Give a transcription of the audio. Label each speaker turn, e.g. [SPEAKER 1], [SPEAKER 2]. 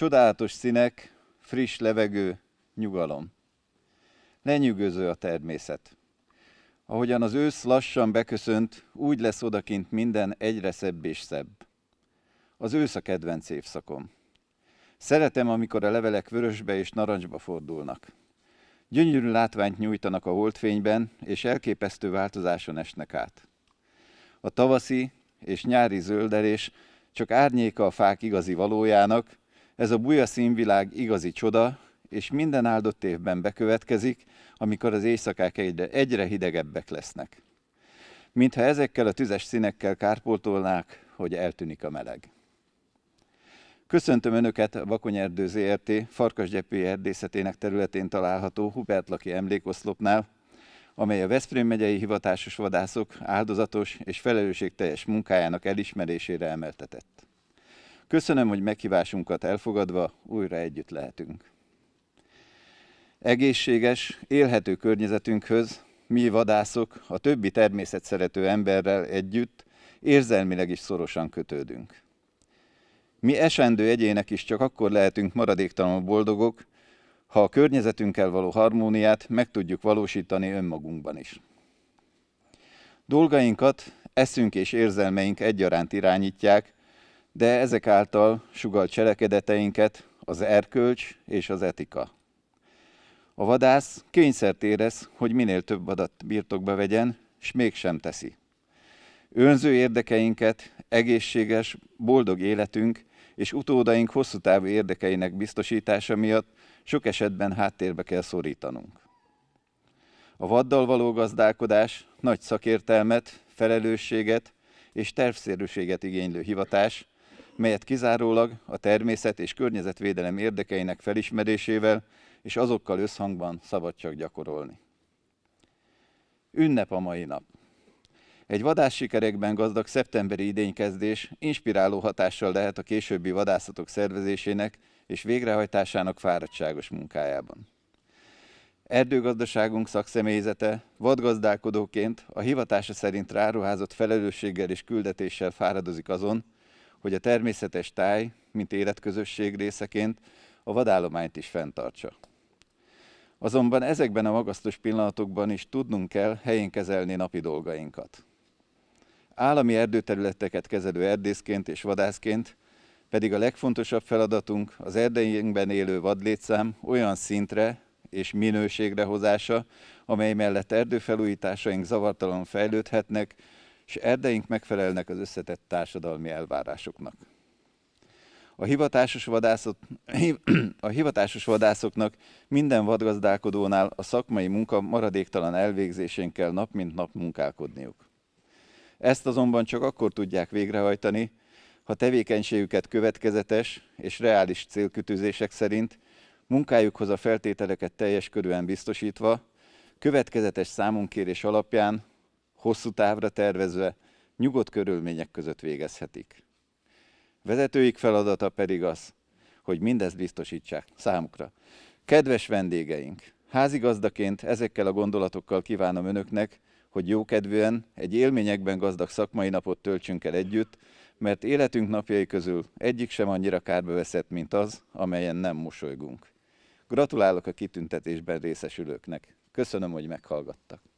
[SPEAKER 1] Csodálatos színek, friss levegő, nyugalom. Lenyűgöző a természet. Ahogyan az ősz lassan beköszönt, úgy lesz odakint minden egyre szebb és szebb. Az ősz a kedvenc évszakom. Szeretem, amikor a levelek vörösbe és narancsba fordulnak. Gyönyörű látványt nyújtanak a holdfényben, és elképesztő változáson esnek át. A tavaszi és nyári zöldelés csak árnyéka a fák igazi valójának, ez a buja színvilág igazi csoda, és minden áldott évben bekövetkezik, amikor az éjszakák egyre, egyre hidegebbek lesznek. Mintha ezekkel a tüzes színekkel kárpótolnák, hogy eltűnik a meleg. Köszöntöm Önöket a Vakonyerdő ZRT Farkasgyepői erdészetének területén található Hubert Laki emlékoszlopnál, amely a Veszprém megyei hivatásos vadászok áldozatos és felelősségteljes munkájának elismerésére emeltetett. Köszönöm, hogy meghívásunkat elfogadva újra együtt lehetünk. Egészséges, élhető környezetünkhöz mi vadászok a többi természet szerető emberrel együtt érzelmileg is szorosan kötődünk. Mi esendő egyének is csak akkor lehetünk maradéktalanul boldogok, ha a környezetünkkel való harmóniát meg tudjuk valósítani önmagunkban is. Dolgainkat eszünk és érzelmeink egyaránt irányítják, de ezek által sugal cselekedeteinket az erkölcs és az etika. A vadász kényszert érez, hogy minél több vadat birtokba vegyen, s mégsem teszi. Önző érdekeinket, egészséges, boldog életünk és utódaink hosszú távú érdekeinek biztosítása miatt sok esetben háttérbe kell szorítanunk. A vaddal való gazdálkodás nagy szakértelmet, felelősséget és tervszerűséget igénylő hivatás, melyet kizárólag a természet és környezetvédelem érdekeinek felismerésével és azokkal összhangban szabad csak gyakorolni. Ünnep a mai nap. Egy vadás sikerekben gazdag szeptemberi idénykezdés inspiráló hatással lehet a későbbi vadászatok szervezésének és végrehajtásának fáradtságos munkájában. Erdőgazdaságunk szakszemélyzete vadgazdálkodóként a hivatása szerint ráruházott felelősséggel és küldetéssel fáradozik azon, hogy a természetes táj, mint életközösség részeként a vadállományt is fenntartsa. Azonban ezekben a magasztos pillanatokban is tudnunk kell helyén kezelni napi dolgainkat. Állami erdőterületeket kezelő erdészként és vadászként pedig a legfontosabb feladatunk az erdeinkben élő vadlétszám olyan szintre és minőségre hozása, amely mellett erdőfelújításaink zavartalan fejlődhetnek, és erdeink megfelelnek az összetett társadalmi elvárásoknak. A hivatásos, vadászok, a hivatásos vadászoknak minden vadgazdálkodónál a szakmai munka maradéktalan elvégzésén kell nap mint nap munkálkodniuk. Ezt azonban csak akkor tudják végrehajtani, ha tevékenységüket következetes és reális célkütőzések szerint munkájukhoz a feltételeket teljes körűen biztosítva, következetes számunkérés alapján hosszú távra tervezve, nyugodt körülmények között végezhetik. Vezetőik feladata pedig az, hogy mindezt biztosítsák számukra. Kedves vendégeink, házigazdaként ezekkel a gondolatokkal kívánom önöknek, hogy jókedvűen egy élményekben gazdag szakmai napot töltsünk el együtt, mert életünk napjai közül egyik sem annyira kárbe veszett, mint az, amelyen nem mosolygunk. Gratulálok a kitüntetésben részesülőknek. Köszönöm, hogy meghallgattak.